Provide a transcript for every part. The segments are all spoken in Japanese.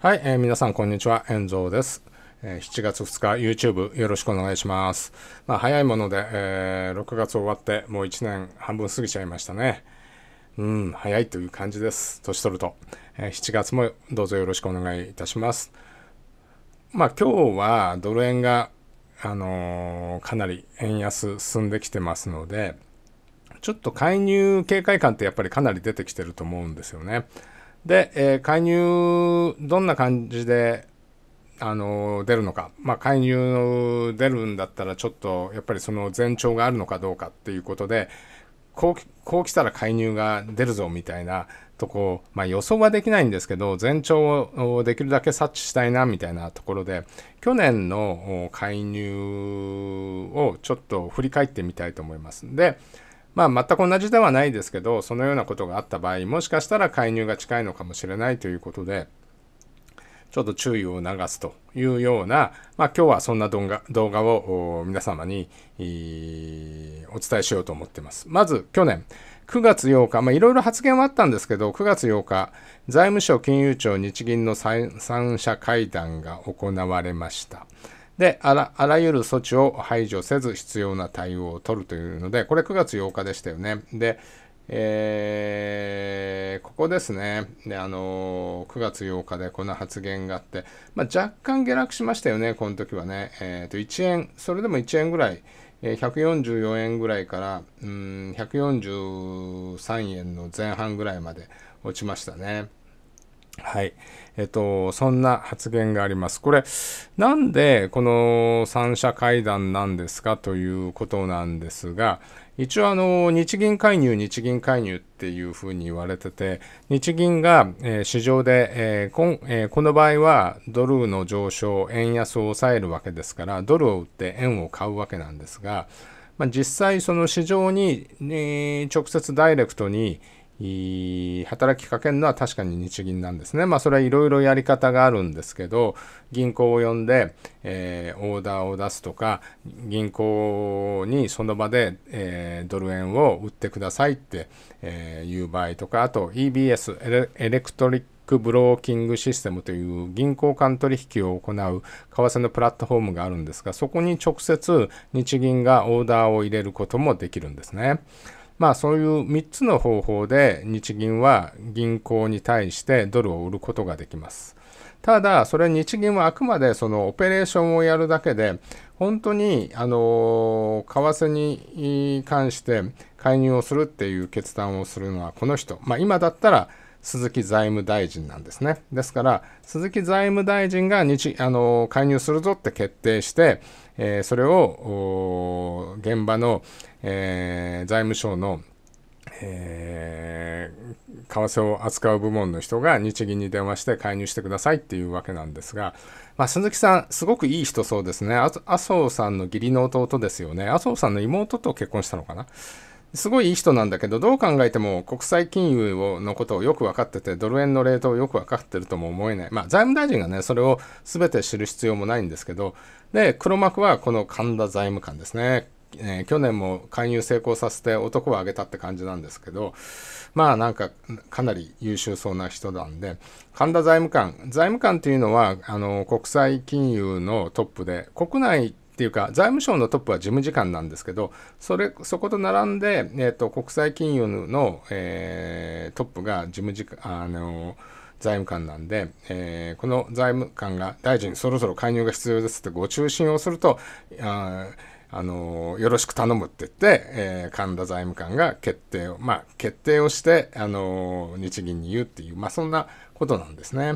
はい、えー、皆さんこんにちは、遠藤です。えー、7月2日 YouTube よろしくお願いします。まあ、早いもので、えー、6月終わってもう1年半分過ぎちゃいましたね。うん、早いという感じです。年取ると。えー、7月もどうぞよろしくお願いいたします。まあ今日はドル円が、あのー、かなり円安進んできてますので、ちょっと介入警戒感ってやっぱりかなり出てきてると思うんですよね。で、えー、介入、どんな感じで、あのー、出るのか。まあ、介入出るんだったら、ちょっと、やっぱりその前兆があるのかどうかっていうことで、こう、こう来たら介入が出るぞ、みたいなとこ、まあ、予想はできないんですけど、前兆をできるだけ察知したいな、みたいなところで、去年の介入をちょっと振り返ってみたいと思います。で、まあ、全く同じではないですけど、そのようなことがあった場合、もしかしたら介入が近いのかもしれないということで、ちょっと注意を促すというような、まあ、今日はそんな動画動画を皆様にお伝えしようと思っています。まず、去年、9月8日、まあ、いろいろ発言はあったんですけど、9月8日、財務省、金融庁、日銀の三者会談が行われました。であら、あらゆる措置を排除せず必要な対応を取るというので、これ9月8日でしたよね。で、えー、ここですねで、あのー、9月8日でこの発言があって、まあ、若干下落しましたよね、この時はね、えー、と1円、それでも1円ぐらい、えー、144円ぐらいからうん143円の前半ぐらいまで落ちましたね。はい。えっと、そんな発言があります。これ、なんでこの三者会談なんですかということなんですが、一応あの、日銀介入、日銀介入っていうふうに言われてて、日銀が、えー、市場で、えーこえー、この場合はドルの上昇、円安を抑えるわけですから、ドルを売って円を買うわけなんですが、まあ、実際その市場に、えー、直接ダイレクトに、働きかけるのは確かに日銀なんですね。まあそれはいろいろやり方があるんですけど、銀行を呼んで、えー、オーダーを出すとか、銀行にその場で、えー、ドル円を売ってくださいって、いう場合とか、あと EBS エレクトリックブローキングシステムという銀行間取引を行う為替のプラットフォームがあるんですが、そこに直接日銀がオーダーを入れることもできるんですね。まあそういう3つの方法で日銀は銀行に対してドルを売ることができます。ただ、それ日銀はあくまでそのオペレーションをやるだけで、本当に、あの、為替に関して介入をするっていう決断をするのはこの人。まあ今だったら、鈴木財務大臣なんですね。ですから、鈴木財務大臣が日あの介入するぞって決定して、えー、それを現場の、えー、財務省の、えー、為替を扱う部門の人が日銀に電話して介入してくださいっていうわけなんですが、まあ、鈴木さん、すごくいい人そうですね。麻生さんの義理の弟ですよね。麻生さんの妹と結婚したのかな。すごいいい人なんだけど、どう考えても国際金融をのことをよく分かってて、ドル円のレートをよく分かってるとも思えない。まあ、財務大臣がね、それを全て知る必要もないんですけど、で、黒幕はこの神田財務官ですね。えー、去年も勧誘成功させて男を挙げたって感じなんですけど、まあなんかかなり優秀そうな人なんで、神田財務官、財務官というのはあの国際金融のトップで、国内っていうか財務省のトップは事務次官なんですけどそれそこと並んで、えーと、国際金融の、えー、トップが事務次官あの財務官なんで、えー、この財務官が大臣そろそろ介入が必要ですってご中心をするとああのよろしく頼むって言って、えー、神田財務官が決定をまあ決定をして、あの日銀に言うっていうまあそんなことなんですね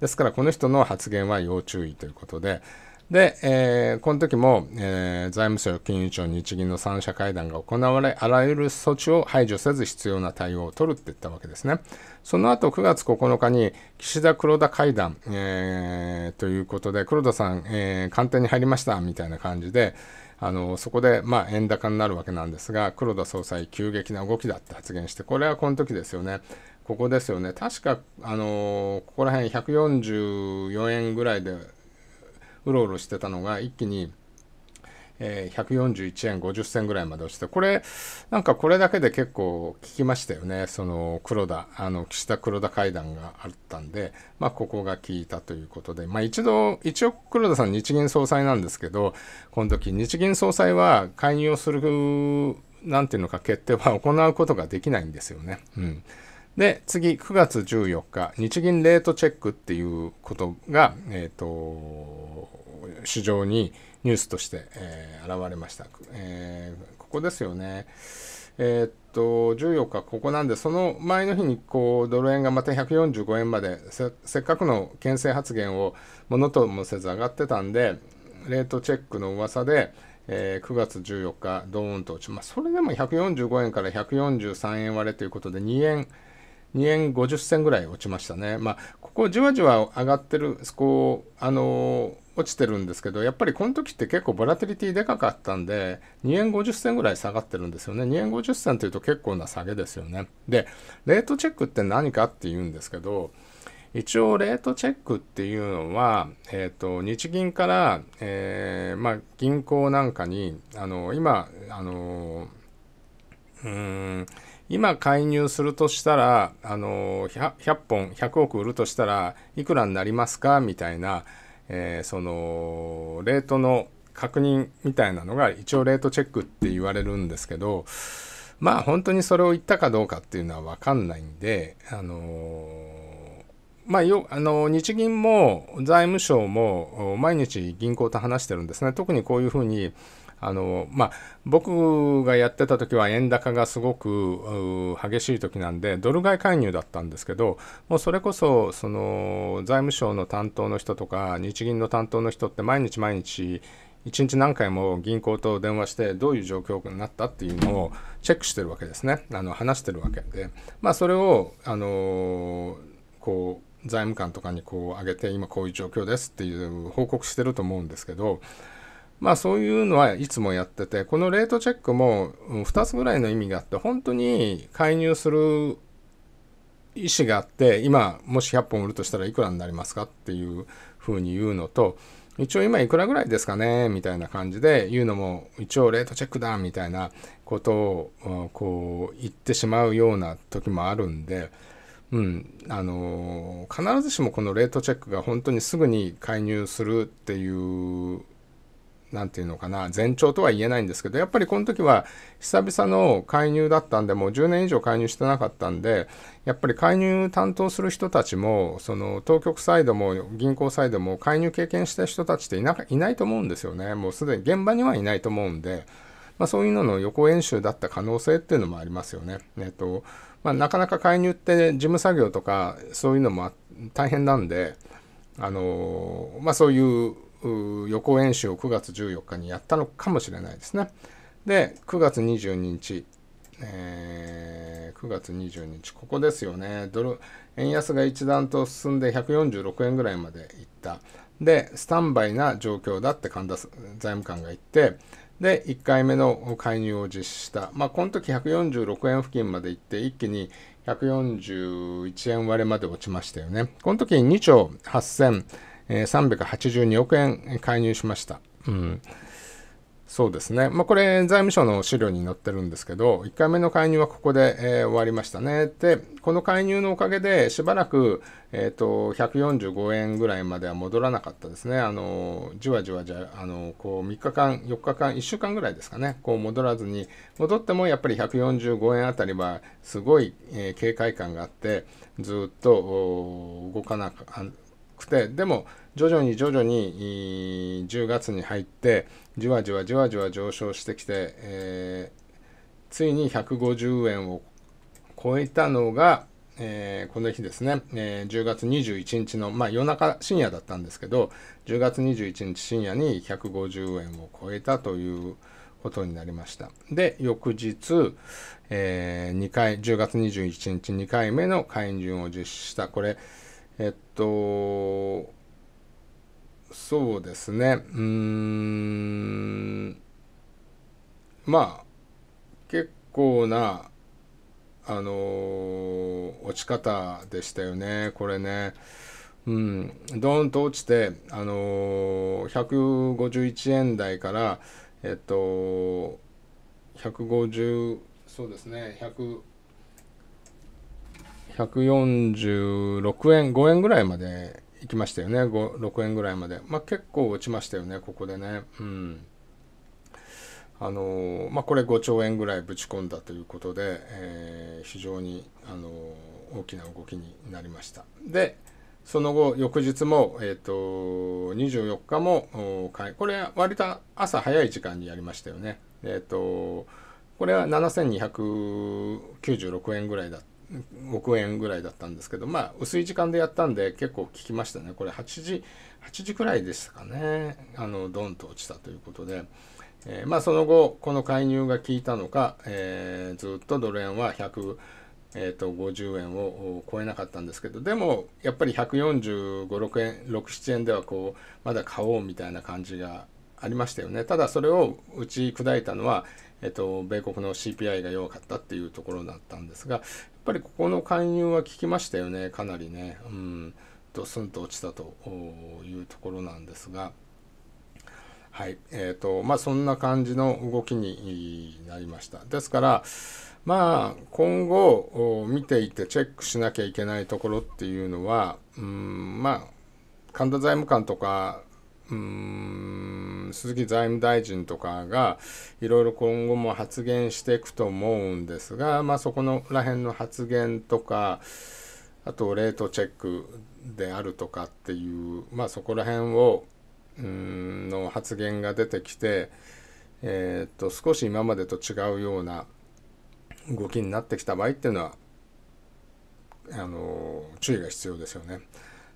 ですからこの人の発言は要注意ということでで、えー、この時も、えー、財務省、金融庁、日銀の3者会談が行われ、あらゆる措置を排除せず必要な対応を取るって言ったわけですね。その後、9月9日に岸田黒田会談、えー、ということで、黒田さん、えー、官邸に入りましたみたいな感じで、あのそこで、まあ、円高になるわけなんですが、黒田総裁、急激な動きだって発言して、これはこの時ですよね。ここですよね。確か、あのここら辺144円ぐらいで、うろうろしてたのが一気に、えー、141円50銭ぐらいまで落ちて、これ、なんかこれだけで結構効きましたよね。その黒田、あの、岸田黒田会談があったんで、まあ、ここが効いたということで、まあ、一度、一応黒田さん日銀総裁なんですけど、この時日銀総裁は介入をする、なんていうのか決定は行うことができないんですよね。うん。で、次、9月14日、日銀レートチェックっていうことが、えっ、ー、と、市場にニュースとして、えー、現れました。えー、ここですよね。えー、っと、14日ここなんで、その前の日にこう、ドル円がまた145円までせ、せっかくの牽制発言をものともせず上がってたんで、レートチェックの噂で、えー、9月14日、ドーンと落ちます。それでも145円から143円割れということで、2円、2円50銭ぐらい落ちましたね。まあ、ここじわじわ上がってる、こう、あのー落ちてるんですけど、やっぱりこの時って結構ボラティリティでかかったんで、2円50銭ぐらい下がってるんですよね。2円50銭というと結構な下げですよね。で、レートチェックって何かって言うんですけど、一応レートチェックっていうのは、えっ、ー、と、日銀から、えー、まあ、銀行なんかに、あの、今、あの、うーん、今介入するとしたら、あの 100, 100, 本、100億売るとしたらいくらになりますかみたいな、えー、その、レートの確認みたいなのが一応レートチェックって言われるんですけど、まあ本当にそれを言ったかどうかっていうのは分かんないんで、あのまあ、よあの日銀も財務省も毎日銀行と話してるんですね。特にこういうふうにあのまあ、僕がやってた時は円高がすごく激しい時なんでドル買い介入だったんですけどもうそれこそその財務省の担当の人とか日銀の担当の人って毎日毎日一日何回も銀行と電話してどういう状況になったっていうのをチェックしてるわけですねあの話してるわけで、まあ、それを、あのこう財務官とかにこう上げて今こういう状況ですっていう報告してると思うんですけどまあそういうのはいつもやってて、このレートチェックも2つぐらいの意味があって、本当に介入する意思があって、今もし100本売るとしたらいくらになりますかっていうふうに言うのと、一応今いくらぐらいですかねみたいな感じで言うのも、一応レートチェックだみたいなことをこう言ってしまうような時もあるんで、うん、あの必ずしもこのレートチェックが本当にすぐに介入するっていうんていうのかな、前兆とは言えないんですけど、やっぱりこの時は久々の介入だったんで、もう10年以上介入してなかったんで、やっぱり介入担当する人たちも、その当局サイドも銀行サイドも介入経験した人たちっていないないと思うんですよね。もうすでに現場にはいないと思うんで、まあ、そういうのの予行演習だった可能性っていうのもありますよね。えっとまあ、なかなか介入って事務作業とかそういうのも大変なんで、あのまあ、そういう予行演習を9月14日にやったのかもしれないですね。で、9月22日、えー、9月22日、ここですよね。ドル、円安が一段と進んで146円ぐらいまでいった。で、スタンバイな状況だって神田財務官が言って、で、1回目の介入を実施した。まあ、この時146円付近まで行って、一気に141円割れまで落ちましたよね。この時に2兆8000 382億円介入しました。うんそうですね。まあ、これ、財務省の資料に載ってるんですけど、1回目の介入はここで、えー、終わりましたね。で、この介入のおかげで、しばらく、えー、と、145円ぐらいまでは戻らなかったですね。あの、じわじわじゃ、あの、こう、3日間、4日間、1週間ぐらいですかね、こう戻らずに、戻ってもやっぱり145円あたりは、すごい、えー、警戒感があって、ずっと動かなか、った。くてでも徐々に徐々に10月に入ってじわじわじわじわ上昇してきて、えー、ついに150円を超えたのが、えー、この日ですね、えー、10月21日の、まあ、夜中深夜だったんですけど10月21日深夜に150円を超えたということになりましたで翌日、えー、2回10月21日2回目の会員順を実施したこれえっと、そうですね、うーん、まあ、結構な、あの落ち方でしたよね、これね。うん、ドーンと落ちて、あの151円台から、えっと、150、そうですね、100、146円、5円ぐらいまで行きましたよね。5 6円ぐらいまで。まあ、結構落ちましたよね、ここでね。うん。あのまあ、これ5兆円ぐらいぶち込んだということで、えー、非常に、あの大きな動きになりました。で、その後、翌日も、えっ、ー、と、24日も、これ、割と朝早い時間にやりましたよね。えっ、ー、と、これは7296円ぐらいだった。億円ぐらいだったんですけど、まあ、薄い時間でやったんで結構効きましたね。これ8時、8時くらいでしたかね。あの、ドンと落ちたということで。えー、まあ、その後、この介入が効いたのか、えー、ずっとドル円は100、えー、と50円を超えなかったんですけどでもやっぱり145 6円67円ではこうまだ買おうみたいな感じがありましたよね。ただそれを打ち砕いたのは、えっと、米国の CPI が弱かったっていうところだったんですが、やっぱりここの介入は効きましたよね、かなりね。うん、ドスンと落ちたというところなんですが、はい、えっ、ー、と、まあそんな感じの動きになりました。ですから、まあ今後見ていてチェックしなきゃいけないところっていうのは、うん、まあ神田財務官とか、うん鈴木財務大臣とかがいろいろ今後も発言していくと思うんですが、まあ、そこのら辺の発言とかあとレートチェックであるとかっていう、まあ、そこら辺をうんの発言が出てきて、えー、っと少し今までと違うような動きになってきた場合っていうのはあの注意が必要ですよね。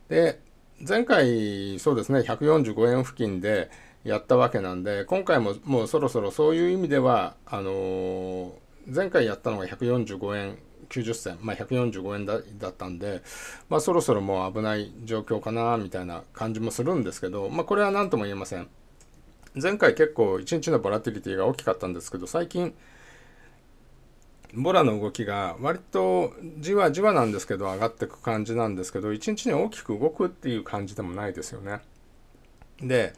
で前回そうですね145円付近で、やったわけなんで今回ももうそろそろそういう意味ではあのー、前回やったのが145円90銭、まあ、145円だだったんで、まあ、そろそろもう危ない状況かなみたいな感じもするんですけど、まあ、これは何とも言えません前回結構1日のボラティリティが大きかったんですけど最近ボラの動きが割とじわじわなんですけど上がっていく感じなんですけど1日に大きく動くっていう感じでもないですよねで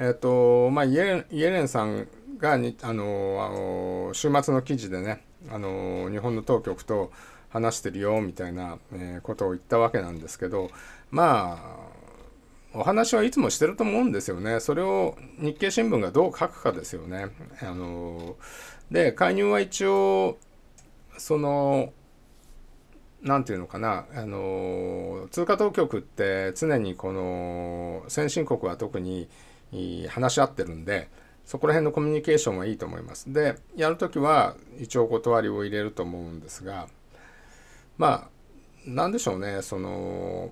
えっ、ー、と、まあ、イエレンさんがに、あの、あの週末の記事でね、あの、日本の当局と話してるよ、みたいな、えことを言ったわけなんですけど、まあ、お話はいつもしてると思うんですよね。それを日経新聞がどう書くかですよね。あので、介入は一応、その、何て言うのかな、あの通貨当局って常にこの先進国は特に、話し合ってるんで、そこら辺のコミュニケーションはいいと思います。で、やるときは一応お断りを入れると思うんですが、まあ、なんでしょうね、その、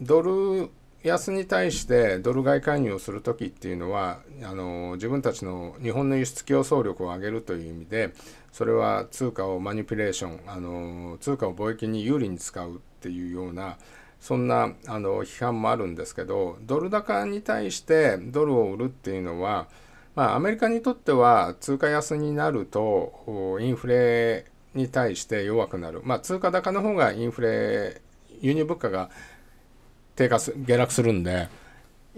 ドル安に対してドル買い介入をするときっていうのはあの自分たちの日本の輸出競争力を上げるという意味でそれは通貨をマニピュレーションあの通貨を貿易に有利に使うっていうようなそんなあの批判もあるんですけどドル高に対してドルを売るっていうのは、まあ、アメリカにとっては通貨安になるとインフレに対して弱くなる、まあ、通貨高の方がインフレ輸入物価が低下す下落するんで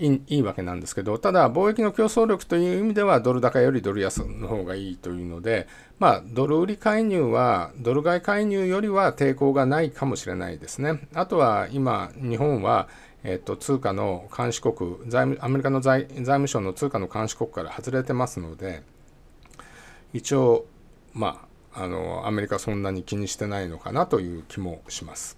いいわけなんですけど、ただ貿易の競争力という意味ではドル高よりドル安の方がいいというので、まあ、ドル売り介入は、ドル買い介入よりは抵抗がないかもしれないですね。あとは今、日本は、えっと、通貨の監視国、財務アメリカの財務省の通貨の監視国から外れてますので、一応、まあ、あの、アメリカそんなに気にしてないのかなという気もします。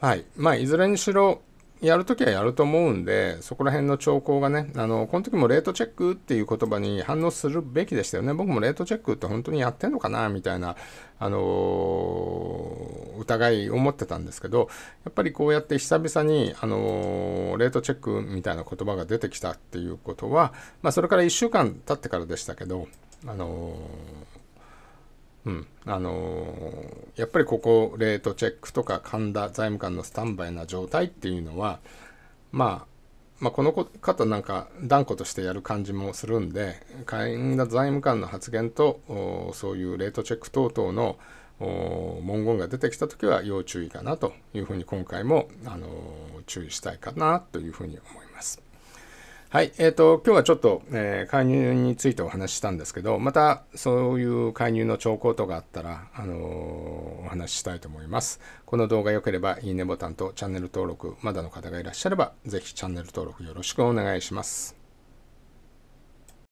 はい。まあ、いずれにしろ、やるときはやると思うんで、そこら辺の兆候がね、あの、この時もレートチェックっていう言葉に反応するべきでしたよね。僕もレートチェックって本当にやってんのかな、みたいな、あのー、疑い思ってたんですけど、やっぱりこうやって久々に、あのー、レートチェックみたいな言葉が出てきたっていうことは、まあ、それから1週間経ってからでしたけど、あのーうん、あのー、やっぱりここレートチェックとか神田財務官のスタンバイな状態っていうのは、まあ、まあ、この方なんか断固としてやる感じもするんで神田財務官の発言とそういうレートチェック等々の文言が出てきた時は要注意かなというふうに今回も、あのー、注意したいかなというふうに思います。はい、えっ、ー、と、今日はちょっと、えー、介入についてお話ししたんですけど、またそういう介入の兆候とかあったら、あのー、お話ししたいと思います。この動画良ければ、いいねボタンとチャンネル登録、まだの方がいらっしゃれば、ぜひチャンネル登録よろしくお願いします。